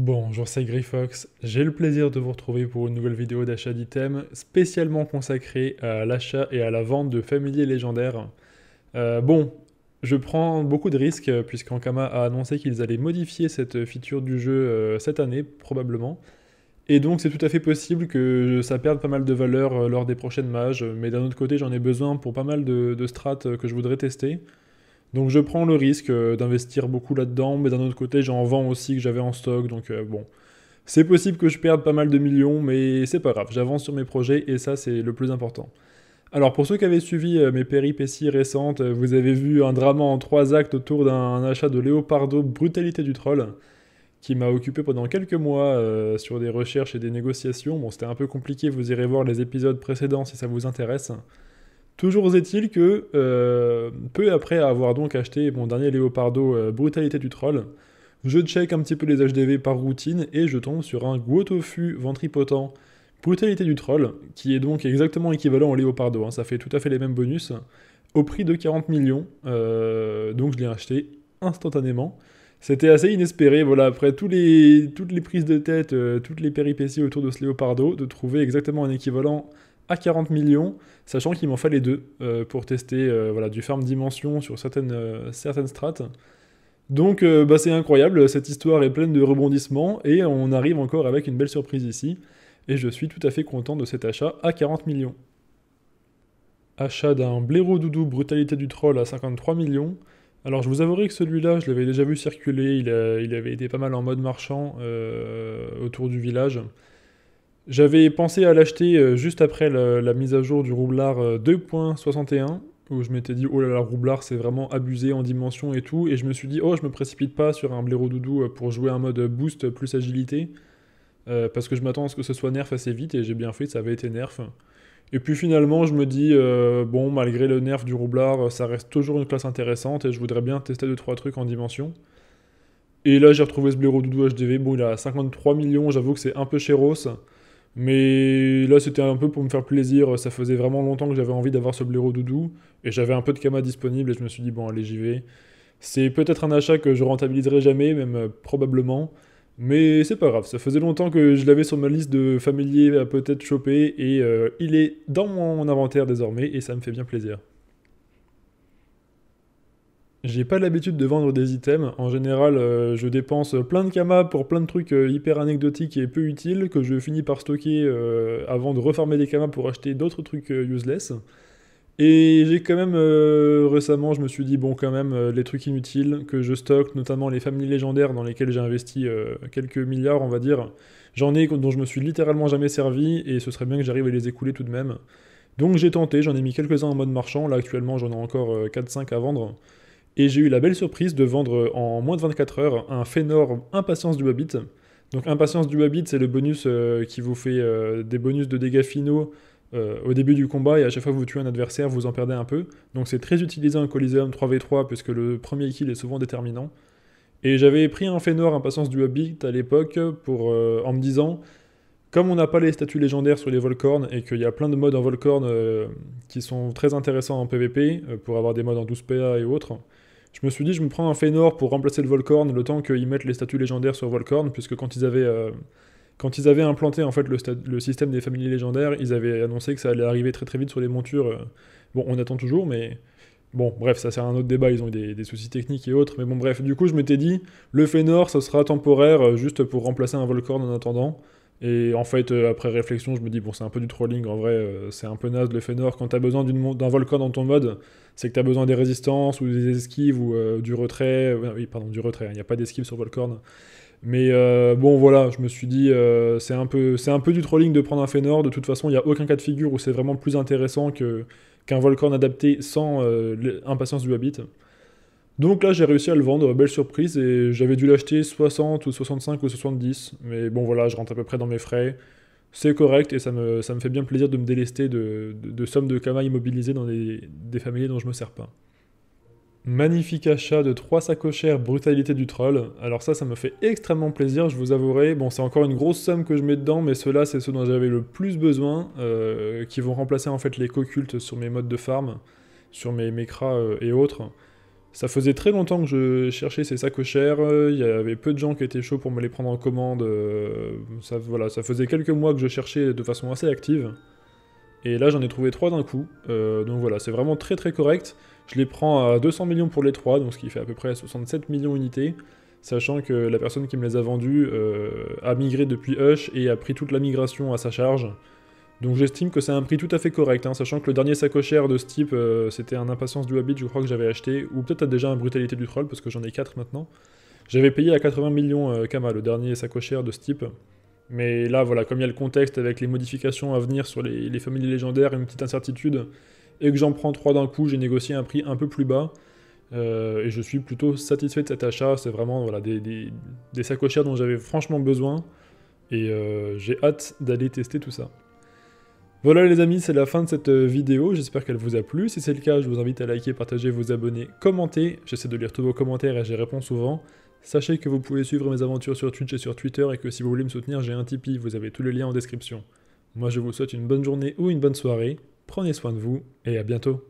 Bonjour, c'est Grifox. J'ai le plaisir de vous retrouver pour une nouvelle vidéo d'achat d'items spécialement consacrée à l'achat et à la vente de familiers légendaires. Euh, bon, je prends beaucoup de risques euh, puisqu'Ankama a annoncé qu'ils allaient modifier cette feature du jeu euh, cette année, probablement. Et donc c'est tout à fait possible que ça perde pas mal de valeur lors des prochaines mages, mais d'un autre côté j'en ai besoin pour pas mal de, de que je voudrais tester. Donc je prends le risque euh, d'investir beaucoup là-dedans, mais d'un autre côté j'en vends aussi que j'avais en stock, donc euh, bon. C'est possible que je perde pas mal de millions, mais c'est pas grave, j'avance sur mes projets et ça c'est le plus important. Alors pour ceux qui avaient suivi euh, mes péripéties récentes, vous avez vu un drama en trois actes autour d'un achat de Leopardo Brutalité du Troll, qui m'a occupé pendant quelques mois sur des recherches et des négociations. Bon c'était un peu compliqué, vous irez voir les épisodes précédents si ça vous intéresse. Toujours est-il que, euh, peu après avoir donc acheté mon dernier Léopardo euh, Brutalité du Troll, je check un petit peu les HDV par routine et je tombe sur un Guotofu ventripotent Brutalité du Troll, qui est donc exactement équivalent au Léopardo, hein. ça fait tout à fait les mêmes bonus, au prix de 40 millions, euh, donc je l'ai acheté instantanément. C'était assez inespéré, voilà, après les, toutes les prises de tête, toutes les péripéties autour de ce Léopardo, de trouver exactement un équivalent à 40 millions, sachant qu'il m'en fallait deux euh, pour tester euh, voilà, du farm dimension sur certaines, euh, certaines strates. Donc bah, c'est incroyable, cette histoire est pleine de rebondissements et on arrive encore avec une belle surprise ici. Et je suis tout à fait content de cet achat à 40 millions. Achat d'un blaireau doudou brutalité du troll à 53 millions. Alors je vous avouerai que celui-là, je l'avais déjà vu circuler, il, il, avait été pas mal en mode marchand autour du village. J'avais pensé à l'acheter euh, juste après la, mise à jour du roublard 2.61, euh, où je m'étais dit, oh là là, roublard, c'est vraiment abusé en dimension et tout. Et je me suis dit, oh, je me précipite pas sur un blaireau doudou euh, pour jouer un mode boost plus agilité, parce que je m'attends à ce que ce soit nerf assez vite, et j'ai bien fait, ça avait été nerf. Et puis finalement, je me dis, bon, malgré le nerf du roublard, ça reste toujours une classe intéressante, et je voudrais bien tester 2-3 trucs en dimension. Et là, j'ai retrouvé ce blaireau doudou HDV. Bon, il à 53 millions, j'avoue que c'est un peu chéros. Mais là, c'était un peu pour me faire plaisir. Ça faisait vraiment longtemps que j'avais envie d'avoir ce blaireau doudou. Et j'avais un peu de Kama disponible et je me suis dit, bon, allez, j'y vais. C'est peut-être un achat que je rentabiliserai jamais, même euh, probablement. Mais c'est pas grave, ça faisait longtemps que je l'avais sur ma liste de familiers à peut-être choper et euh, il est dans mon inventaire désormais et ça me fait bien plaisir. J'ai pas l'habitude de vendre des items. En général, euh, je dépense plein de kamas pour plein de trucs euh, hyper anecdotiques et peu utiles que je finis par stocker euh, avant de reformer des kamas pour acheter d'autres trucs useless. Et j'ai quand même récemment, je me suis dit bon quand même les trucs inutiles que je stocke, notamment les familles légendaires dans lesquelles j'ai investi quelques milliards, on va dire. J'en ai dont je me suis littéralement jamais servi et ce serait bien que j'arrive à les écouler tout de même. Donc j'ai tenté, j'en ai mis quelques-uns en mode marchand. Là actuellement, j'en ai encore 4-5 à vendre. Et j'ai eu la belle surprise de vendre en moins de 24 heures un Fénor Impatience du Hobbit. Donc Impatience du Hobbit, c'est le bonus euh, qui vous fait euh, des bonus de dégâts finaux euh, au début du combat et à chaque fois que vous tuez un adversaire, vous en perdez un peu. Donc c'est très utilisé en Coliseum 3v3 puisque le premier kill est souvent déterminant. Et j'avais pris un Fénor Impatience du Hobbit à l'époque pour en me disant comme on n'a pas les statuts légendaires sur les Volcorns, et qu'il y a plein de modes en Volcorn qui sont très intéressants en PvP pour avoir des modes en 12 PA et autres, je me suis dit, je me prends un Fénor pour remplacer le Volcorn le temps qu'ils mettent les statues légendaires sur Volcorn, puisque quand ils avaient, euh, quand ils avaient implanté en fait le, système des familles légendaires, ils avaient annoncé que ça allait arriver très très vite sur les montures. Euh. Bon, on attend toujours, mais bon, bref, ça à un autre débat, ils ont eu des, soucis techniques et autres, mais bon, bref, du coup, je m'étais dit, le Fénor, ça sera temporaire, euh, juste pour remplacer un Volcorn en attendant. Et en fait, euh, après réflexion, je me dis, bon, c'est un peu du trolling, en vrai, euh, c'est un peu naze le Fénor. Quand tu as besoin d'un volcan dans ton mode, c'est que tu as besoin des résistances ou des esquives ou euh, du retrait. oui, pardon, du retrait, il hein, n'y a pas d'esquive sur Volcorn. Mais bon, voilà, je me suis dit, c'est un, peu, un peu du trolling de prendre un Fénor. De toute façon, il n'y a aucun cas de figure où c'est vraiment plus intéressant qu'un volcan adapté sans l'impatience du habit. Donc là, j'ai réussi à le vendre, belle surprise, et j'avais dû l'acheter 60 ou 65 ou 70. Mais bon, voilà, je rentre à peu près dans mes frais. C'est correct et ça me, fait bien plaisir de me délester de, de, sommes de kama immobilisées dans des, des dont je me sers pas. Magnifique achat de 3 sacochères brutalité du troll. Alors ça, ça me fait extrêmement plaisir, je vous avouerai. Bon, c'est encore une grosse somme que je mets dedans, mais ceux-là, c'est ceux dont j'avais le plus besoin, euh, qui vont remplacer en fait les cocultes sur mes modes de farm, sur mes mécras euh, et autres. Ça faisait très longtemps que je cherchais ces sacs sacochères, euh, il y avait peu de gens qui étaient chauds pour me les prendre en commande. Euh, ça, voilà, ça faisait quelques mois que je cherchais de façon assez active. Et là j'en ai trouvé trois d'un coup, euh, donc voilà, c'est vraiment très très correct. Je les prends à 200 millions pour les trois, donc ce qui fait à peu près 67 millions d'unités, sachant que la personne qui me les a vendus a migré depuis Hush et a pris toute la migration à sa charge. Donc j'estime que c'est un prix tout à fait correct, hein, sachant que le dernier sacochère de ce type, euh, c'était un impatience du Habit, je crois que j'avais acheté, ou peut-être déjà un brutalité du troll, parce que j'en ai 4 maintenant. J'avais payé à 80 millions euh, Kama, le dernier sacochère de ce type. Mais là, voilà, comme il y a le contexte avec les modifications à venir sur les, familles légendaires, une petite incertitude, et que j'en prends 3 d'un coup, j'ai négocié un prix un peu plus bas. Euh, et je suis plutôt satisfait de cet achat. C'est vraiment voilà, des, des, des dont j'avais franchement besoin. Et j'ai hâte d'aller tester tout ça. Voilà les amis, c'est la fin de cette euh, vidéo, j'espère qu'elle vous a plu. Si c'est le cas, je vous invite à liker, partager, vous abonner, commenter. J'essaie de lire tous vos commentaires et j'y réponds souvent. Sachez que vous pouvez suivre mes aventures sur Twitch et sur Twitter et que si vous voulez me soutenir, j'ai un Tipeee, vous avez tous les liens en description. Moi je vous souhaite une bonne journée ou une bonne soirée, prenez soin de vous et à bientôt.